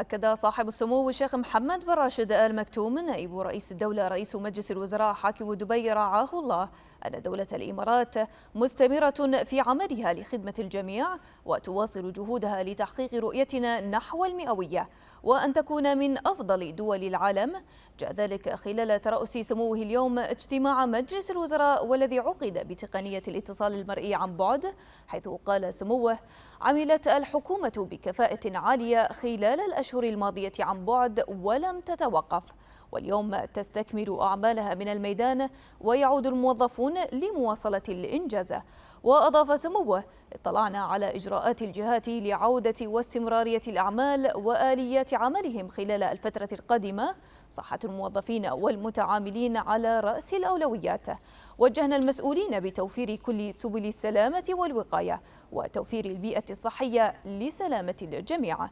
أكد صاحب السمو الشيخ محمد بن راشد آل مكتوم نائب رئيس الدولة رئيس مجلس الوزراء حاكم دبي رعاه الله أن دولة الإمارات مستمرة في عملها لخدمة الجميع وتواصل جهودها لتحقيق رؤيتنا نحو المئوية وأن تكون من أفضل دول العالم جاء ذلك خلال ترأس سموه اليوم اجتماع مجلس الوزراء والذي عقد بتقنية الاتصال المرئي عن بعد حيث قال سموه عملت الحكومة بكفاءة عالية خلال الأشهر الأشهر الماضية عن بعد ولم تتوقف واليوم تستكمل أعمالها من الميدان ويعود الموظفون لمواصلة الإنجاز وأضاف سموه اطلعنا على إجراءات الجهات لعودة واستمرارية الأعمال وآليات عملهم خلال الفترة القادمة صحة الموظفين والمتعاملين على رأس الأولويات وجهنا المسؤولين بتوفير كل سبل السلامة والوقاية وتوفير البيئة الصحية لسلامة الجميع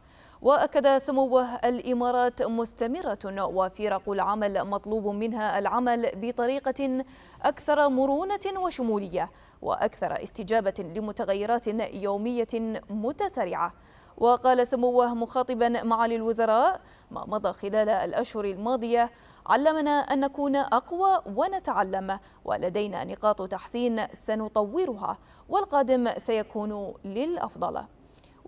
وأكد سموه الإمارات مستمرة وفرق العمل مطلوب منها العمل بطريقة أكثر مرونة وشمولية وأكثر استجابة لمتغيرات يومية متسارعة وقال سموه مخاطبا معالي الوزراء ما مضى خلال الأشهر الماضية علمنا أن نكون أقوى ونتعلم ولدينا نقاط تحسين سنطورها والقادم سيكون للأفضل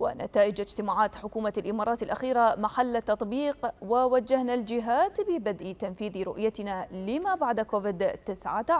ونتائج اجتماعات حكومة الإمارات الأخيرة محل تطبيق ووجهنا الجهات ببدء تنفيذ رؤيتنا لما بعد كوفيد-19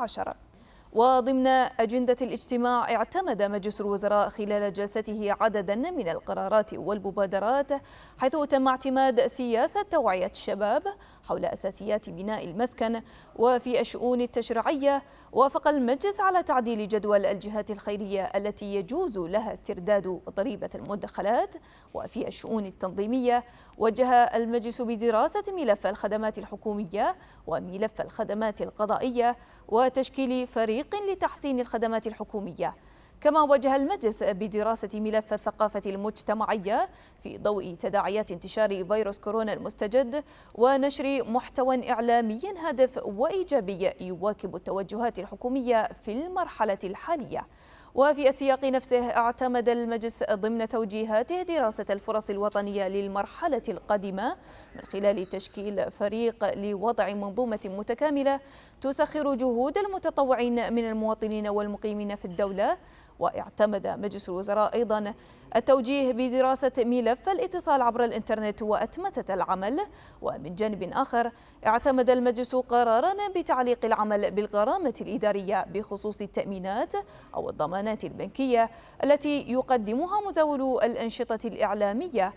وضمن أجندة الاجتماع اعتمد مجلس الوزراء خلال جلسته عددا من القرارات والمبادرات حيث تم اعتماد سياسة توعية الشباب حول أساسيات بناء المسكن وفي الشؤون التشريعية وافق المجلس على تعديل جدول الجهات الخيرية التي يجوز لها استرداد ضريبة المدخلات وفي الشؤون التنظيمية وجه المجلس بدراسة ملف الخدمات الحكومية وملف الخدمات القضائية وتشكيل فريق لتحسين الخدمات الحكومية كما وجه المجلس بدراسة ملف الثقافة المجتمعية في ضوء تداعيات انتشار فيروس كورونا المستجد ونشر محتوى إعلامي هادف وإيجابي يواكب التوجهات الحكومية في المرحلة الحالية وفي السياق نفسه اعتمد المجلس ضمن توجيهاته دراسة الفرص الوطنية للمرحلة القادمة من خلال تشكيل فريق لوضع منظومة متكاملة تسخر جهود المتطوعين من المواطنين والمقيمين في الدولة واعتمد مجلس الوزراء أيضا التوجيه بدراسة ملف الاتصال عبر الإنترنت وأتمتة العمل ومن جانب آخر اعتمد المجلس قرارا بتعليق العمل بالغرامة الإدارية بخصوص التأمينات أو الضمانات البنكية التي يقدمها مزاول الأنشطة الإعلامية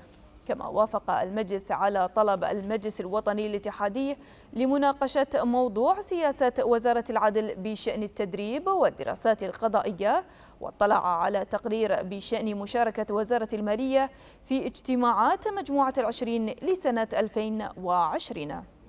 كما وافق المجلس على طلب المجلس الوطني الاتحادي لمناقشة موضوع سياسة وزارة العدل بشأن التدريب والدراسات القضائية واطلع على تقرير بشأن مشاركة وزارة المالية في اجتماعات مجموعة العشرين لسنة 2020